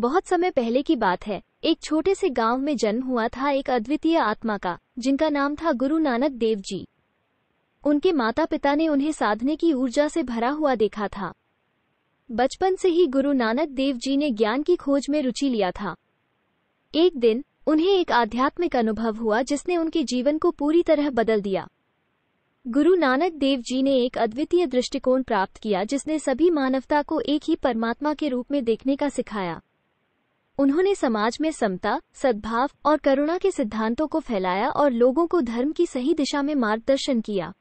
बहुत समय पहले की बात है एक छोटे से गांव में जन्म हुआ था एक अद्वितीय आत्मा का जिनका नाम था गुरु नानक देव जी उनके माता पिता ने उन्हें साधने की ऊर्जा से भरा हुआ देखा था बचपन से ही गुरु नानक देव जी ने ज्ञान की खोज में रुचि लिया था एक दिन उन्हें एक आध्यात्मिक अनुभव हुआ जिसने उनके जीवन को पूरी तरह बदल दिया गुरु नानक देव जी ने एक अद्वितीय दृष्टिकोण प्राप्त किया जिसने सभी मानवता को एक ही परमात्मा के रूप में देखने का सिखाया उन्होंने समाज में समता सद्भाव और करुणा के सिद्धांतों को फैलाया और लोगों को धर्म की सही दिशा में मार्गदर्शन किया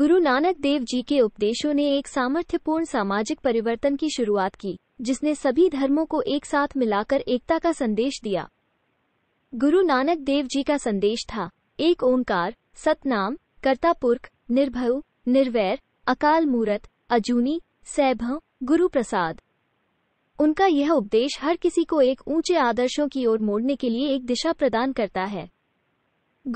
गुरु नानक देव जी के उपदेशों ने एक सामर्थ्यपूर्ण सामाजिक परिवर्तन की शुरुआत की जिसने सभी धर्मों को एक साथ मिलाकर एकता का संदेश दिया गुरु नानक देव जी का संदेश था एक ओंकार सतनाम कर्तापुरख निर्भय निर्वैर अकाल मूरत अजूनी सैभ गुरु प्रसाद उनका यह उपदेश हर किसी को एक ऊंचे आदर्शों की ओर मोड़ने के लिए एक दिशा प्रदान करता है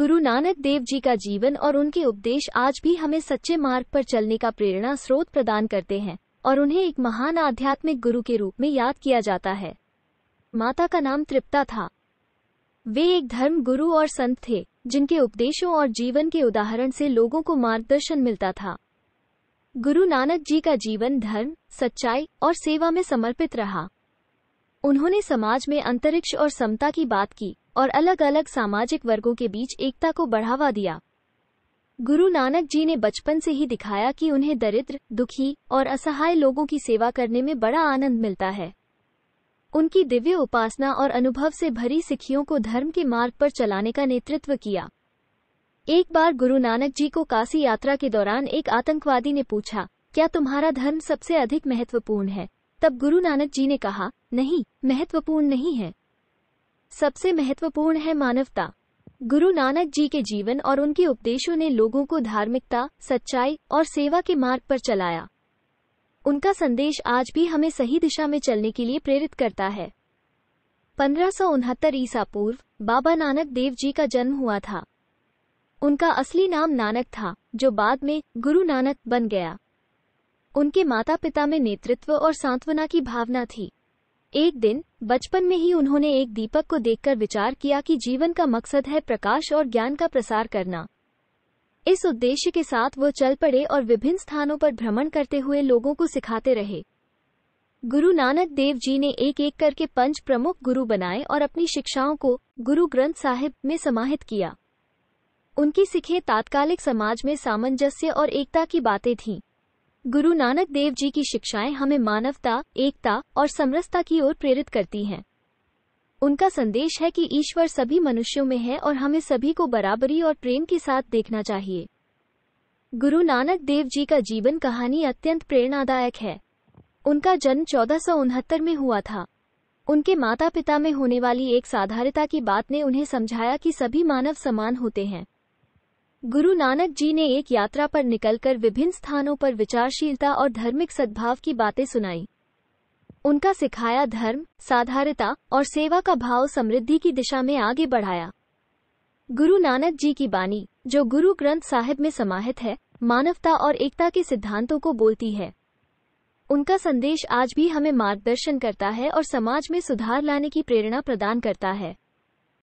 गुरु नानक देव जी का जीवन और उनके उपदेश आज भी हमें सच्चे मार्ग पर चलने का प्रेरणा स्रोत प्रदान करते हैं और उन्हें एक महान आध्यात्मिक गुरु के रूप में याद किया जाता है माता का नाम तृप्ता था वे एक धर्म गुरु और संत थे जिनके उपदेशों और जीवन के उदाहरण से लोगों को मार्गदर्शन मिलता था गुरु नानक जी का जीवन धर्म सच्चाई और सेवा में समर्पित रहा उन्होंने समाज में अंतरिक्ष और समता की बात की और अलग अलग सामाजिक वर्गों के बीच एकता को बढ़ावा दिया गुरु नानक जी ने बचपन से ही दिखाया कि उन्हें दरिद्र दुखी और असहाय लोगों की सेवा करने में बड़ा आनंद मिलता है उनकी दिव्य उपासना और अनुभव से भरी सिखियों को धर्म के मार्ग पर चलाने का नेतृत्व किया एक बार गुरु नानक जी को काशी यात्रा के दौरान एक आतंकवादी ने पूछा क्या तुम्हारा धर्म सबसे अधिक महत्वपूर्ण है तब गुरु नानक जी ने कहा नहीं महत्वपूर्ण नहीं है सबसे महत्वपूर्ण है मानवता गुरु नानक जी के जीवन और उनके उपदेशों ने लोगों को धार्मिकता सच्चाई और सेवा के मार्ग पर चलाया उनका संदेश आज भी हमें सही दिशा में चलने के लिए प्रेरित करता है पंद्रह ईसा पूर्व बाबा नानक देव जी का जन्म हुआ था उनका असली नाम नानक था जो बाद में गुरु नानक बन गया उनके माता पिता में नेतृत्व और सांत्वना की भावना थी एक दिन बचपन में ही उन्होंने एक दीपक को देखकर विचार किया कि जीवन का मकसद है प्रकाश और ज्ञान का प्रसार करना इस उद्देश्य के साथ वो चल पड़े और विभिन्न स्थानों पर भ्रमण करते हुए लोगों को सिखाते रहे गुरु नानक देव जी ने एक एक करके पंच प्रमुख गुरु बनाए और अपनी शिक्षाओं को गुरु ग्रंथ साहिब में समाहित किया उनकी सिखें तात्कालिक समाज में सामंजस्य और एकता की बातें थीं गुरु नानक देव जी की शिक्षाएं हमें मानवता एकता और समरसता की ओर प्रेरित करती हैं उनका संदेश है कि ईश्वर सभी मनुष्यों में है और हमें सभी को बराबरी और प्रेम के साथ देखना चाहिए गुरु नानक देव जी का जीवन कहानी अत्यंत प्रेरणादायक है उनका जन्म चौदह में हुआ था उनके माता पिता में होने वाली एक साधारिता की बात ने उन्हें समझाया कि सभी मानव समान होते हैं गुरु नानक जी ने एक यात्रा पर निकलकर विभिन्न स्थानों पर विचारशीलता और धार्मिक सद्भाव की बातें सुनाई उनका सिखाया धर्म साधारता और सेवा का भाव समृद्धि की दिशा में आगे बढ़ाया गुरु नानक जी की बानी जो गुरु ग्रंथ साहिब में समाहित है मानवता और एकता के सिद्धांतों को बोलती है उनका संदेश आज भी हमें मार्गदर्शन करता है और समाज में सुधार लाने की प्रेरणा प्रदान करता है